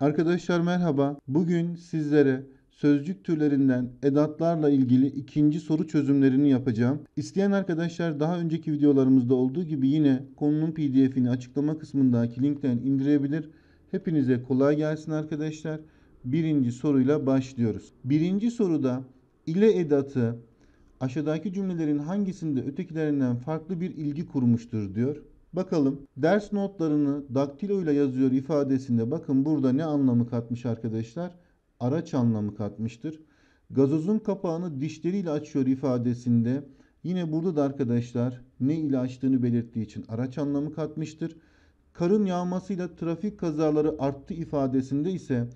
Arkadaşlar merhaba. Bugün sizlere sözcük türlerinden edatlarla ilgili ikinci soru çözümlerini yapacağım. İsteyen arkadaşlar daha önceki videolarımızda olduğu gibi yine konunun pdf'ini açıklama kısmındaki linkten indirebilir. Hepinize kolay gelsin arkadaşlar. Birinci soruyla başlıyoruz. Birinci soruda ile edatı aşağıdaki cümlelerin hangisinde ötekilerinden farklı bir ilgi kurmuştur diyor. Bakalım ders notlarını daktilo ile yazıyor ifadesinde bakın burada ne anlamı katmış arkadaşlar? Araç anlamı katmıştır. Gazozun kapağını dişleriyle açıyor ifadesinde yine burada da arkadaşlar ne ile açtığını belirttiği için araç anlamı katmıştır. Karın yağmasıyla trafik kazaları arttı ifadesinde ise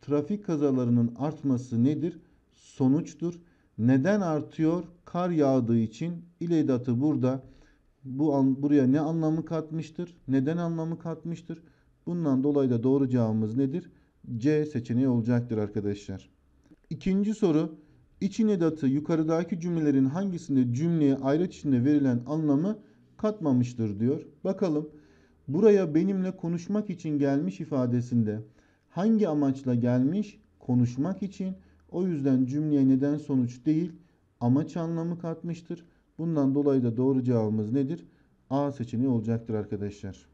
trafik kazalarının artması nedir? Sonuçtur. Neden artıyor? Kar yağdığı için iledatı burada bu an, buraya ne anlamı katmıştır? Neden anlamı katmıştır? Bundan dolayı da doğru cevabımız nedir? C seçeneği olacaktır arkadaşlar. İkinci soru. İç edatı yukarıdaki cümlelerin hangisinde cümleye ayrıt içinde verilen anlamı katmamıştır diyor. Bakalım buraya benimle konuşmak için gelmiş ifadesinde hangi amaçla gelmiş? Konuşmak için. O yüzden cümleye neden sonuç değil amaç anlamı katmıştır. Bundan dolayı da doğru cevabımız nedir? A seçeneği olacaktır arkadaşlar.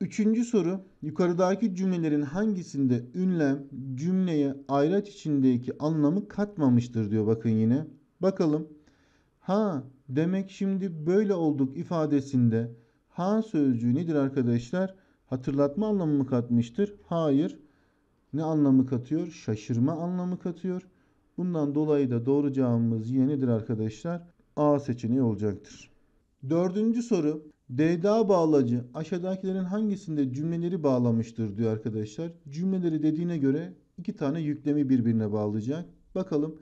Üçüncü soru yukarıdaki cümlelerin hangisinde ünlem cümleye ayraç içindeki anlamı katmamıştır diyor bakın yine. Bakalım ha demek şimdi böyle olduk ifadesinde ha sözcüğü nedir arkadaşlar? Hatırlatma anlamı katmıştır? Hayır. Ne anlamı katıyor? Şaşırma anlamı katıyor. Bundan dolayı da doğru cevabımız yine nedir arkadaşlar? A seçeneği olacaktır. Dördüncü soru. D'da bağlacı aşağıdakilerin hangisinde cümleleri bağlamıştır diyor arkadaşlar. Cümleleri dediğine göre iki tane yüklemi birbirine bağlayacak. Bakalım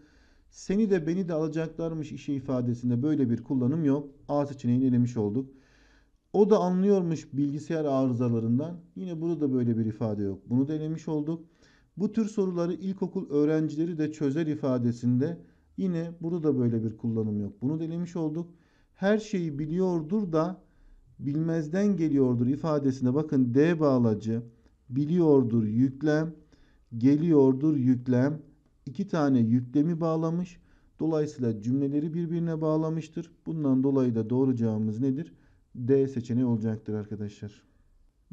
seni de beni de alacaklarmış işi ifadesinde böyle bir kullanım yok. A seçeneğini elemiş olduk. O da anlıyormuş bilgisayar arızalarından. Yine burada da böyle bir ifade yok. Bunu da elemiş olduk. Bu tür soruları ilkokul öğrencileri de çözer ifadesinde Yine burada da böyle bir kullanım yok. Bunu delemiş olduk. Her şeyi biliyordur da bilmezden geliyordur ifadesinde. bakın D bağlacı biliyordur yüklem geliyordur yüklem iki tane yüklemi bağlamış. Dolayısıyla cümleleri birbirine bağlamıştır. Bundan dolayı da doğru cevabımız nedir? D seçeneği olacaktır arkadaşlar.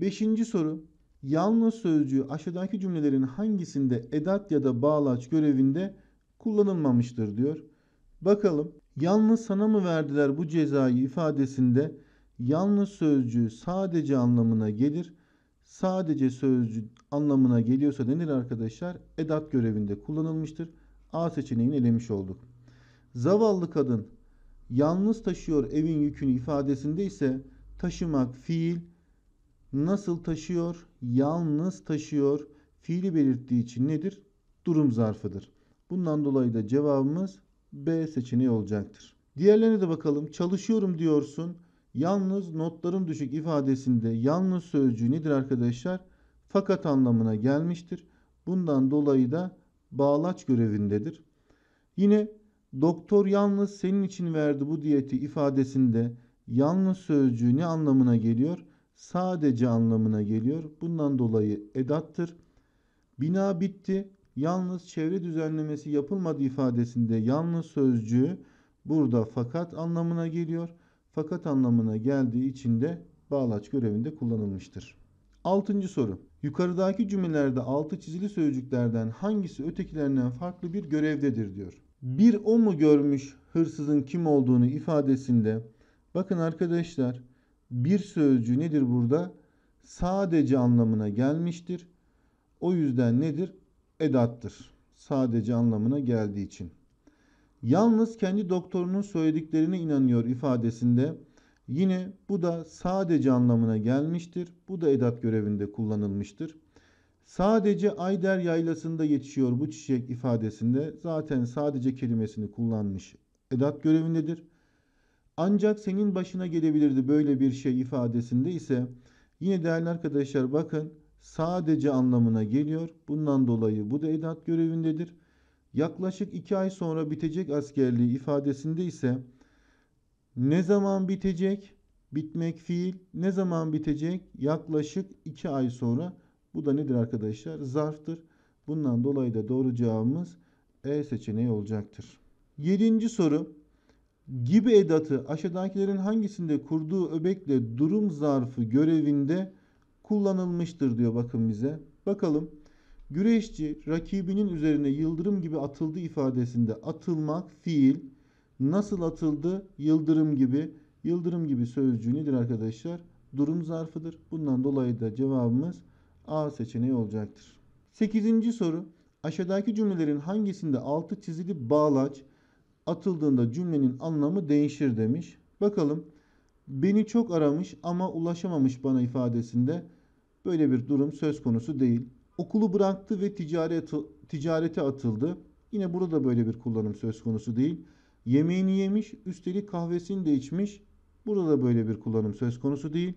Beşinci soru. Yalnız sözcüğü aşağıdaki cümlelerin hangisinde edat ya da bağlaç görevinde kullanılmamıştır diyor. Bakalım yalnız sana mı verdiler bu cezayı ifadesinde yalnız sözcüğü sadece anlamına gelir. Sadece sözcü anlamına geliyorsa denir arkadaşlar edat görevinde kullanılmıştır. A seçeneğini elemiş olduk. Zavallı kadın yalnız taşıyor evin yükünü ifadesinde ise taşımak fiil nasıl taşıyor yalnız taşıyor fiili belirttiği için nedir? Durum zarfıdır. Bundan dolayı da cevabımız B seçeneği olacaktır. Diğerlerine de bakalım. Çalışıyorum diyorsun. Yalnız notlarım düşük ifadesinde yalnız sözcüğü nedir arkadaşlar? Fakat anlamına gelmiştir. Bundan dolayı da bağlaç görevindedir. Yine doktor yalnız senin için verdi bu diyeti ifadesinde yalnız sözcüğü ne anlamına geliyor? Sadece anlamına geliyor. Bundan dolayı edattır. Bina bitti yalnız çevre düzenlemesi yapılmadı ifadesinde yalnız sözcüğü burada fakat anlamına geliyor. Fakat anlamına geldiği için de bağlaç görevinde kullanılmıştır. Altıncı soru. Yukarıdaki cümlelerde altı çizili sözcüklerden hangisi ötekilerinden farklı bir görevdedir diyor. Bir o mu görmüş hırsızın kim olduğunu ifadesinde bakın arkadaşlar bir sözcüğü nedir burada? Sadece anlamına gelmiştir. O yüzden nedir? edattır. Sadece anlamına geldiği için. Yalnız kendi doktorunun söylediklerine inanıyor ifadesinde yine bu da sadece anlamına gelmiştir. Bu da edat görevinde kullanılmıştır. Sadece Ayder yaylasında yetişiyor bu çiçek ifadesinde zaten sadece kelimesini kullanmış edat görevindedir. Ancak senin başına gelebilirdi böyle bir şey ifadesinde ise yine değerli arkadaşlar bakın sadece anlamına geliyor. Bundan dolayı bu da edat görevindedir. Yaklaşık iki ay sonra bitecek askerliği ifadesinde ise ne zaman bitecek? Bitmek fiil. Ne zaman bitecek? Yaklaşık iki ay sonra. Bu da nedir arkadaşlar? Zarftır. Bundan dolayı da doğru cevabımız E seçeneği olacaktır. Yedinci soru. Gibi edatı aşağıdakilerin hangisinde kurduğu öbekle durum zarfı görevinde kullanılmıştır diyor bakın bize. Bakalım güreşçi rakibinin üzerine yıldırım gibi atıldı ifadesinde atılmak fiil nasıl atıldı yıldırım gibi yıldırım gibi sözcüğü nedir arkadaşlar? Durum zarfıdır. Bundan dolayı da cevabımız A seçeneği olacaktır. sekizinci soru aşağıdaki cümlelerin hangisinde altı çizili bağlaç atıldığında cümlenin anlamı değişir demiş. Bakalım beni çok aramış ama ulaşamamış bana ifadesinde Böyle bir durum söz konusu değil. Okulu bıraktı ve ticarete atıldı. Yine burada böyle bir kullanım söz konusu değil. Yemeğini yemiş, üstelik kahvesini de içmiş. Burada da böyle bir kullanım söz konusu değil.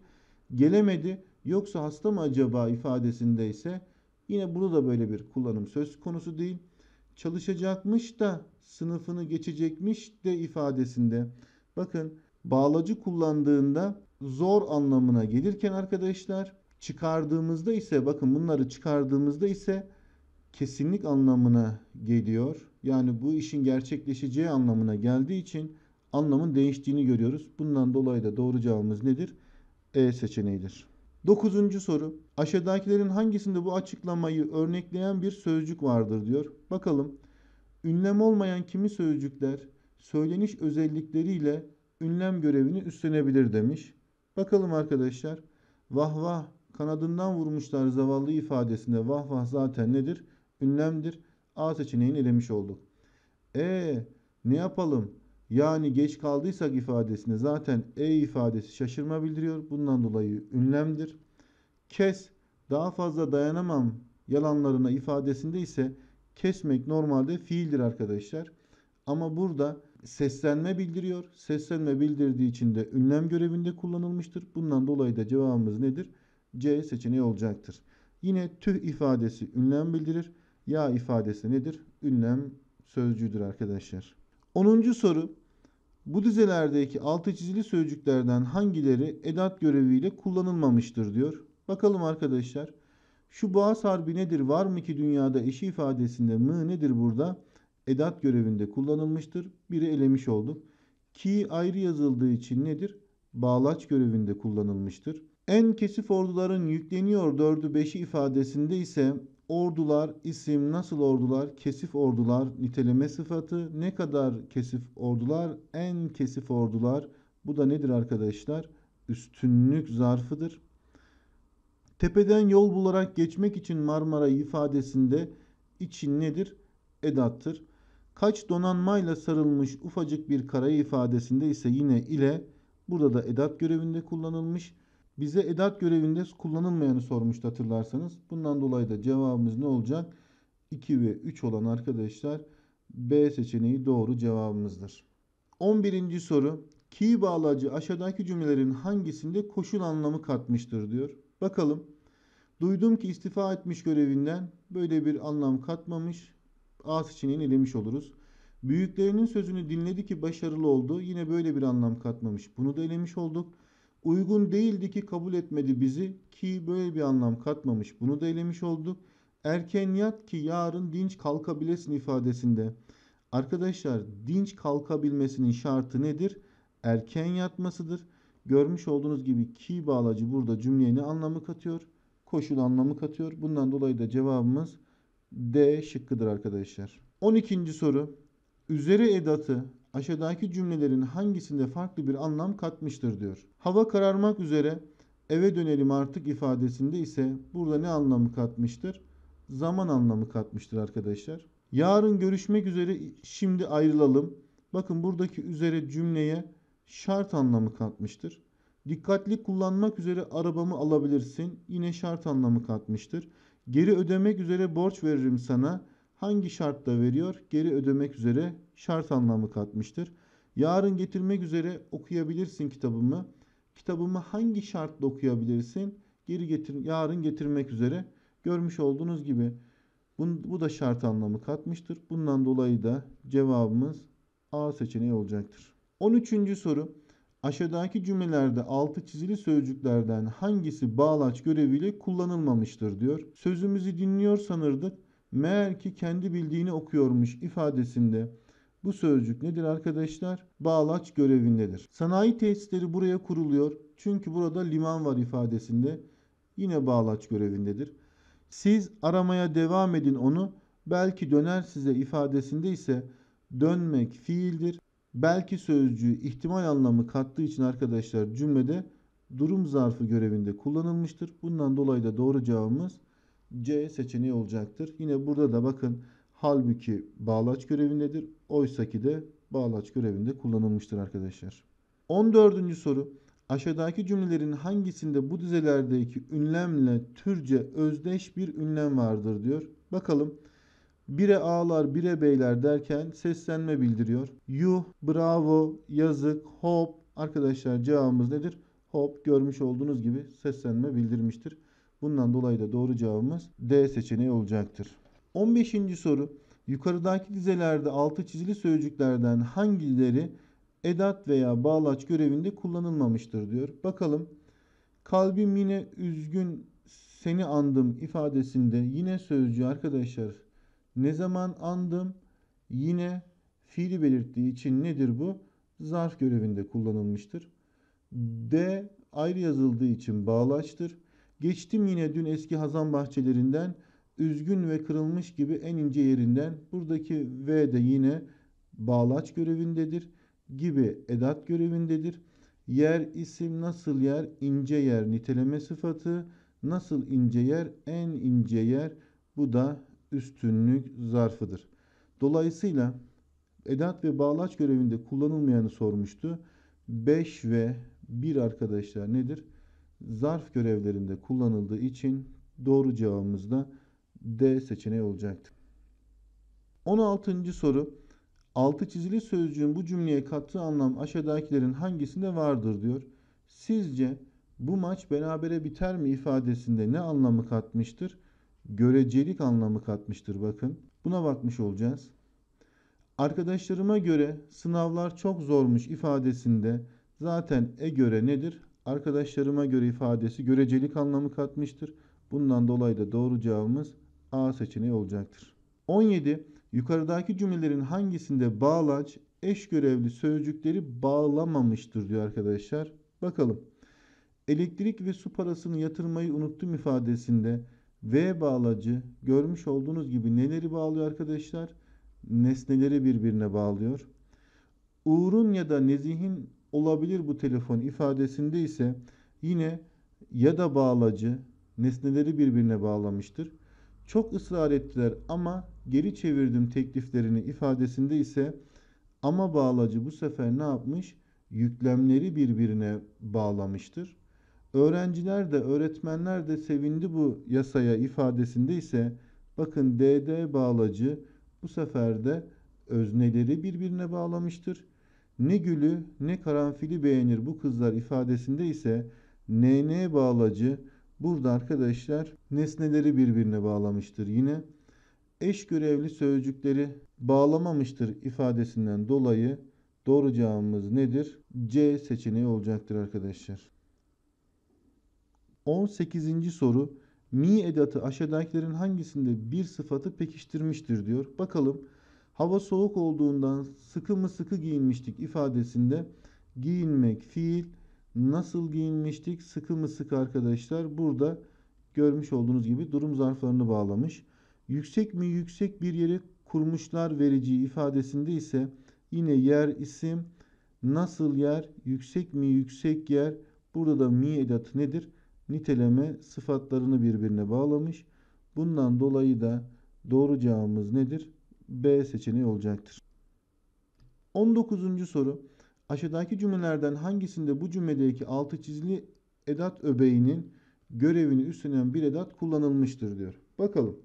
Gelemedi, yoksa hasta mı acaba ifadesinde ise yine burada da böyle bir kullanım söz konusu değil. Çalışacakmış da sınıfını geçecekmiş de ifadesinde. Bakın bağlacı kullandığında zor anlamına gelirken arkadaşlar Çıkardığımızda ise bakın bunları çıkardığımızda ise kesinlik anlamına geliyor. Yani bu işin gerçekleşeceği anlamına geldiği için anlamın değiştiğini görüyoruz. Bundan dolayı da doğru cevabımız nedir? E seçeneğidir. Dokuzuncu soru. Aşağıdakilerin hangisinde bu açıklamayı örnekleyen bir sözcük vardır diyor. Bakalım. Ünlem olmayan kimi sözcükler söyleniş özellikleriyle ünlem görevini üstlenebilir demiş. Bakalım arkadaşlar. Vah vah Kanadından vurmuşlar zavallı ifadesinde vah vah zaten nedir? Ünlemdir. A seçeneğini elemiş olduk. E ne yapalım? Yani geç kaldıysak ifadesine zaten e ifadesi şaşırma bildiriyor. Bundan dolayı ünlemdir. Kes daha fazla dayanamam yalanlarına ifadesinde ise kesmek normalde fiildir arkadaşlar. Ama burada seslenme bildiriyor. Seslenme bildirdiği için de ünlem görevinde kullanılmıştır. Bundan dolayı da cevabımız nedir? C seçeneği olacaktır. Yine tüh ifadesi ünlem bildirir. Ya ifadesi nedir? Ünlem sözcüğüdür arkadaşlar. 10. soru. Bu dizelerdeki altı çizili sözcüklerden hangileri edat göreviyle kullanılmamıştır diyor. Bakalım arkadaşlar. Şu boğaz harbi nedir var mı ki dünyada eşi ifadesinde mı nedir burada? Edat görevinde kullanılmıştır. Biri elemiş olduk. Ki ayrı yazıldığı için nedir? Bağlaç görevinde kullanılmıştır. En kesif orduların yükleniyor 4'ü 5'i ifadesinde ise ordular isim nasıl ordular kesif ordular niteleme sıfatı ne kadar kesif ordular en kesif ordular bu da nedir arkadaşlar üstünlük zarfıdır. Tepeden yol bularak geçmek için Marmara ifadesinde için nedir? Edattır. Kaç donanmayla sarılmış ufacık bir karaya ifadesinde ise yine ile burada da edat görevinde kullanılmış. Bize edat görevinde kullanılmayanı sormuştu hatırlarsanız. Bundan dolayı da cevabımız ne olacak? 2 ve 3 olan arkadaşlar B seçeneği doğru cevabımızdır. 11. soru. Ki bağlacı aşağıdaki cümlelerin hangisinde koşul anlamı katmıştır diyor. Bakalım. Duydum ki istifa etmiş görevinden böyle bir anlam katmamış. A seçeneğini elemiş oluruz. Büyüklerinin sözünü dinledi ki başarılı oldu. Yine böyle bir anlam katmamış. Bunu da elemiş olduk. Uygun değildi ki kabul etmedi bizi ki böyle bir anlam katmamış. Bunu da elemiş olduk. Erken yat ki yarın dinç kalkabilesin ifadesinde. Arkadaşlar dinç kalkabilmesinin şartı nedir? Erken yatmasıdır. Görmüş olduğunuz gibi ki bağlacı burada cümleye ne anlamı katıyor? Koşul anlamı katıyor. Bundan dolayı da cevabımız D şıkkıdır arkadaşlar. 12. soru. Üzeri edatı aşağıdaki cümlelerin hangisinde farklı bir anlam katmıştır diyor. Hava kararmak üzere eve dönelim artık ifadesinde ise burada ne anlamı katmıştır? Zaman anlamı katmıştır arkadaşlar. Yarın görüşmek üzere şimdi ayrılalım. Bakın buradaki üzere cümleye şart anlamı katmıştır. Dikkatli kullanmak üzere arabamı alabilirsin. Yine şart anlamı katmıştır. Geri ödemek üzere borç veririm sana. Hangi şartla veriyor? Geri ödemek üzere şart anlamı katmıştır. Yarın getirmek üzere okuyabilirsin kitabımı. Kitabımı hangi şartla okuyabilirsin? Geri getir yarın getirmek üzere. Görmüş olduğunuz gibi bu, bu da şart anlamı katmıştır. Bundan dolayı da cevabımız A seçeneği olacaktır. 13. soru. Aşağıdaki cümlelerde altı çizili sözcüklerden hangisi bağlaç göreviyle kullanılmamıştır diyor. Sözümüzü dinliyor sanırdık. Meğer ki kendi bildiğini okuyormuş ifadesinde bu sözcük nedir arkadaşlar? Bağlaç görevindedir. Sanayi tesisleri buraya kuruluyor. Çünkü burada liman var ifadesinde. Yine bağlaç görevindedir. Siz aramaya devam edin onu. Belki döner size ifadesinde ise dönmek fiildir. Belki sözcüğü ihtimal anlamı kattığı için arkadaşlar cümlede durum zarfı görevinde kullanılmıştır. Bundan dolayı da doğru cevabımız C seçeneği olacaktır. Yine burada da bakın Halbuki bağlaç görevindedir. Oysaki de bağlaç görevinde kullanılmıştır arkadaşlar. 14. soru. Aşağıdaki cümlelerin hangisinde bu dizelerdeki ünlemle türce özdeş bir ünlem vardır diyor. Bakalım. Bire ağlar bire beyler derken seslenme bildiriyor. Yuh, bravo, yazık, hop. Arkadaşlar cevabımız nedir? Hop görmüş olduğunuz gibi seslenme bildirmiştir. Bundan dolayı da doğru cevabımız D seçeneği olacaktır. 15. soru. Yukarıdaki dizelerde altı çizili sözcüklerden hangileri edat veya bağlaç görevinde kullanılmamıştır diyor. Bakalım. Kalbim yine üzgün seni andım ifadesinde yine sözcüğü arkadaşlar ne zaman andım yine fiili belirttiği için nedir bu? Zarf görevinde kullanılmıştır. D ayrı yazıldığı için bağlaçtır. Geçtim yine dün eski Hazan bahçelerinden üzgün ve kırılmış gibi en ince yerinden buradaki V de yine bağlaç görevindedir gibi edat görevindedir. Yer isim nasıl yer ince yer niteleme sıfatı nasıl ince yer en ince yer bu da üstünlük zarfıdır. Dolayısıyla edat ve bağlaç görevinde kullanılmayanı sormuştu. 5 ve 1 arkadaşlar nedir? Zarf görevlerinde kullanıldığı için doğru cevabımız da D seçeneği olacaktır. 16. soru. Altı çizili sözcüğün bu cümleye kattığı anlam aşağıdakilerin hangisinde vardır diyor. Sizce bu maç berabere biter mi ifadesinde ne anlamı katmıştır? Görecelik anlamı katmıştır bakın. Buna bakmış olacağız. Arkadaşlarıma göre sınavlar çok zormuş ifadesinde zaten e göre nedir? Arkadaşlarıma göre ifadesi görecelik anlamı katmıştır. Bundan dolayı da doğru cevabımız A seçeneği olacaktır. 17. Yukarıdaki cümlelerin hangisinde bağlaç eş görevli sözcükleri bağlamamıştır diyor arkadaşlar. Bakalım. Elektrik ve su parasını yatırmayı unuttum ifadesinde V bağlacı görmüş olduğunuz gibi neleri bağlıyor arkadaşlar? Nesneleri birbirine bağlıyor. Uğur'un ya da Nezih'in olabilir bu telefon ifadesinde ise yine ya da bağlacı nesneleri birbirine bağlamıştır. Çok ısrar ettiler ama geri çevirdim tekliflerini ifadesinde ise ama bağlacı bu sefer ne yapmış? Yüklemleri birbirine bağlamıştır. Öğrenciler de öğretmenler de sevindi bu yasaya ifadesinde ise bakın DD bağlacı bu sefer de özneleri birbirine bağlamıştır. Ne gülü ne karanfili beğenir bu kızlar ifadesinde ise NN bağlacı Burada arkadaşlar nesneleri birbirine bağlamıştır. Yine eş görevli sözcükleri bağlamamıştır ifadesinden dolayı doğru cevabımız nedir? C seçeneği olacaktır arkadaşlar. 18. soru mi edatı aşağıdakilerin hangisinde bir sıfatı pekiştirmiştir diyor. Bakalım hava soğuk olduğundan sıkı mı sıkı giyinmiştik ifadesinde giyinmek fiil, Nasıl giyinmiştik? Sıkı mı sık arkadaşlar? Burada görmüş olduğunuz gibi durum zarflarını bağlamış. Yüksek mi yüksek bir yere kurmuşlar verici ifadesinde ise yine yer isim nasıl yer yüksek mi yüksek yer burada da mi edatı nedir? Niteleme sıfatlarını birbirine bağlamış. Bundan dolayı da doğru cevabımız nedir? B seçeneği olacaktır. 19. soru Aşağıdaki cümlelerden hangisinde bu cümledeki altı çizili edat öbeğinin görevini üstlenen bir edat kullanılmıştır diyor. Bakalım.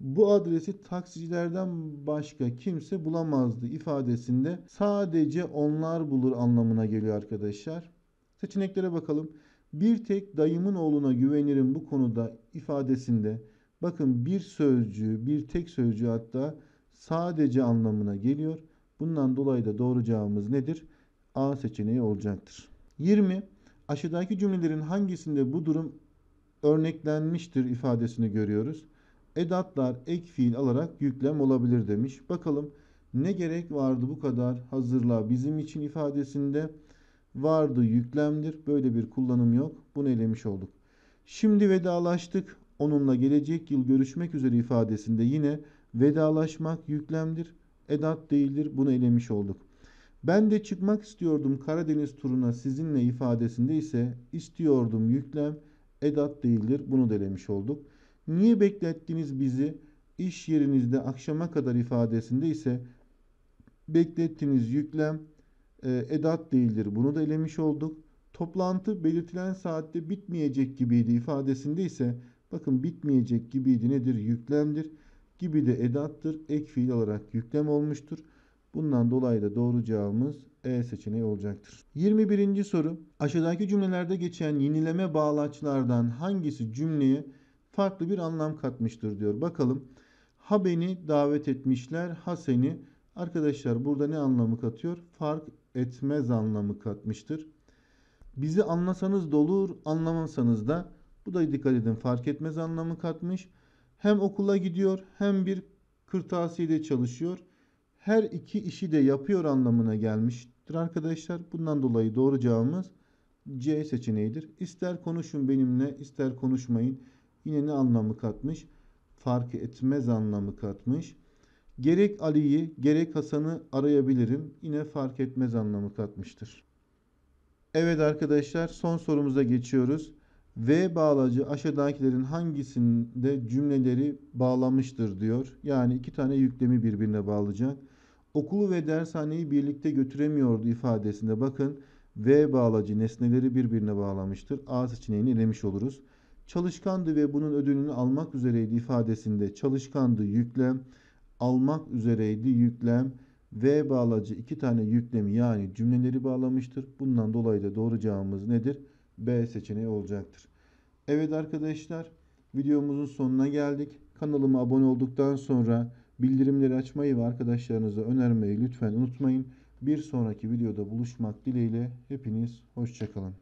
Bu adresi taksicilerden başka kimse bulamazdı ifadesinde sadece onlar bulur anlamına geliyor arkadaşlar. Seçeneklere bakalım. Bir tek dayımın oğluna güvenirim bu konuda ifadesinde bakın bir sözcüğü, bir tek sözcüğü hatta sadece anlamına geliyor. Bundan dolayı da doğru cevabımız nedir? A seçeneği olacaktır. 20. Aşağıdaki cümlelerin hangisinde bu durum örneklenmiştir ifadesini görüyoruz. Edatlar ek fiil alarak yüklem olabilir demiş. Bakalım ne gerek vardı bu kadar hazırla bizim için ifadesinde vardı yüklemdir. Böyle bir kullanım yok. Bunu elemiş olduk. Şimdi vedalaştık. Onunla gelecek yıl görüşmek üzere ifadesinde yine vedalaşmak yüklemdir. Edat değildir. Bunu elemiş olduk. Ben de çıkmak istiyordum Karadeniz turuna sizinle ifadesinde ise istiyordum yüklem edat değildir. Bunu delemiş olduk. Niye beklettiniz bizi iş yerinizde akşama kadar ifadesinde ise beklettiğiniz yüklem e, edat değildir. Bunu da elemiş olduk. Toplantı belirtilen saatte bitmeyecek gibiydi ifadesinde ise bakın bitmeyecek gibiydi nedir? Yüklemdir. Gibi de edattır. Ek fiil olarak yüklem olmuştur. Bundan dolayı da doğru cevabımız E seçeneği olacaktır. 21. soru. Aşağıdaki cümlelerde geçen yenileme bağlaçlardan hangisi cümleye farklı bir anlam katmıştır diyor. Bakalım. Ha beni davet etmişler, ha seni. Arkadaşlar burada ne anlamı katıyor? Fark etmez anlamı katmıştır. Bizi anlasanız da olur, anlamasanız da. Bu da dikkat edin fark etmez anlamı katmış. Hem okula gidiyor hem bir kırtasiyede çalışıyor her iki işi de yapıyor anlamına gelmiştir arkadaşlar. Bundan dolayı doğru cevabımız C seçeneğidir. İster konuşun benimle ister konuşmayın. Yine ne anlamı katmış? Fark etmez anlamı katmış. Gerek Ali'yi gerek Hasan'ı arayabilirim. Yine fark etmez anlamı katmıştır. Evet arkadaşlar son sorumuza geçiyoruz. V bağlacı aşağıdakilerin hangisinde cümleleri bağlamıştır diyor. Yani iki tane yüklemi birbirine bağlayacak okulu ve dershaneyi birlikte götüremiyordu ifadesinde bakın V bağlacı nesneleri birbirine bağlamıştır. A seçeneğini elemiş oluruz. Çalışkandı ve bunun ödülünü almak üzereydi ifadesinde çalışkandı yüklem, almak üzereydi yüklem, V bağlacı iki tane yüklemi yani cümleleri bağlamıştır. Bundan dolayı da doğru cevabımız nedir? B seçeneği olacaktır. Evet arkadaşlar videomuzun sonuna geldik. Kanalıma abone olduktan sonra Bildirimleri açmayı ve arkadaşlarınıza önermeyi lütfen unutmayın. Bir sonraki videoda buluşmak dileğiyle hepiniz hoşçakalın.